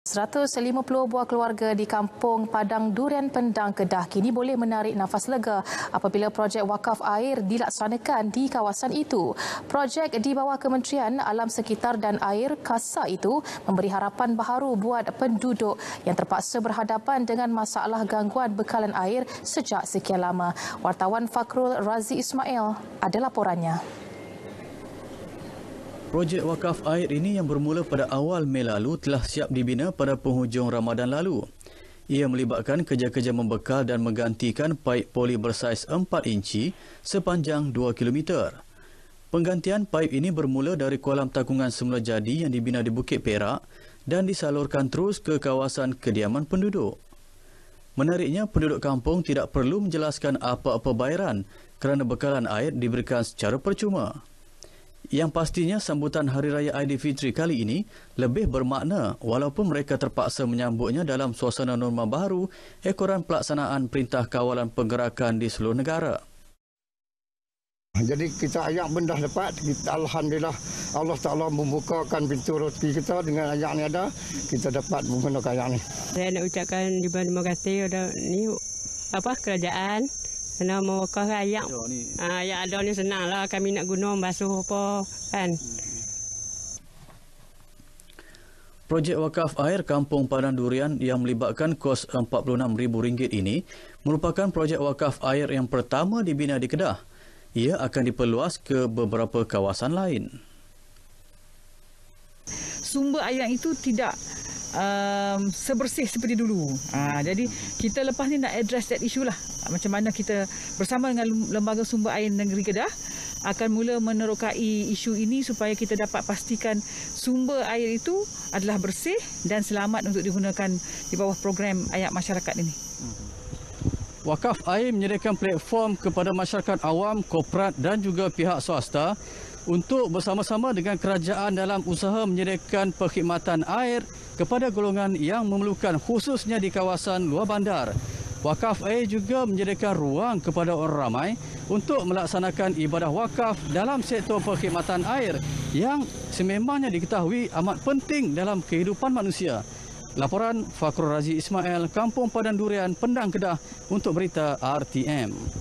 150 buah keluarga di kampung Padang Durian Pendang Kedah kini boleh menarik nafas lega apabila projek wakaf air dilaksanakan di kawasan itu. Projek di bawah Kementerian Alam Sekitar dan Air KASA itu memberi harapan baharu buat penduduk yang terpaksa berhadapan dengan masalah gangguan bekalan air sejak sekian lama. Wartawan Fakrul Razi Ismail ada laporannya. Projek wakaf air ini yang bermula pada awal Mei lalu telah siap dibina pada penghujung Ramadan lalu. Ia melibatkan kerja-kerja membekal dan menggantikan paip poli bersaiz 4 inci sepanjang 2 km. Penggantian paip ini bermula dari kolam takungan semula jadi yang dibina di Bukit Perak dan disalurkan terus ke kawasan kediaman penduduk. Menariknya, penduduk kampung tidak perlu menjelaskan apa-apa bayaran kerana bekalan air diberikan secara percuma. Yang pastinya sambutan Hari Raya Aidilfitri kali ini lebih bermakna walaupun mereka terpaksa menyambutnya dalam suasana norma baru ekoran pelaksanaan Perintah Kawalan Pergerakan di seluruh negara. Jadi kita ayak benda dapat, Alhamdulillah Allah Ta'ala membukakan pintu roti kita dengan ayak ni ada, kita dapat menggunakan ayak ni. Saya nak ucapkan juga terima kasih kepada ni, apa, kerajaan senang mewakah kan ayak. Ha, ayak ah, ada ni senang lah. Kami nak guna basuh apa kan. Projek wakaf air Kampung Padang Durian yang melibatkan kos RM46,000 ini merupakan projek wakaf air yang pertama dibina di Kedah. Ia akan diperluas ke beberapa kawasan lain. Sumber air itu tidak um, sebersih seperti dulu. Ha, jadi kita lepas ni nak address that issue lah. Ha, macam mana kita bersama dengan Lembaga Sumber Air Negeri Kedah akan mula menerokai isu ini supaya kita dapat pastikan sumber air itu adalah bersih dan selamat untuk digunakan di bawah program ayat masyarakat ini. Hmm. Wakaf Air menyediakan platform kepada masyarakat awam, korporat dan juga pihak swasta untuk bersama-sama dengan kerajaan dalam usaha menyediakan perkhidmatan air kepada golongan yang memerlukan khususnya di kawasan luar bandar. Wakaf Air juga menyediakan ruang kepada orang ramai untuk melaksanakan ibadah wakaf dalam sektor perkhidmatan air yang sememangnya diketahui amat penting dalam kehidupan manusia. Laporan Fakhrul Razi Ismail, Kampung Padang Durian, Pendang Kedah untuk berita RTM.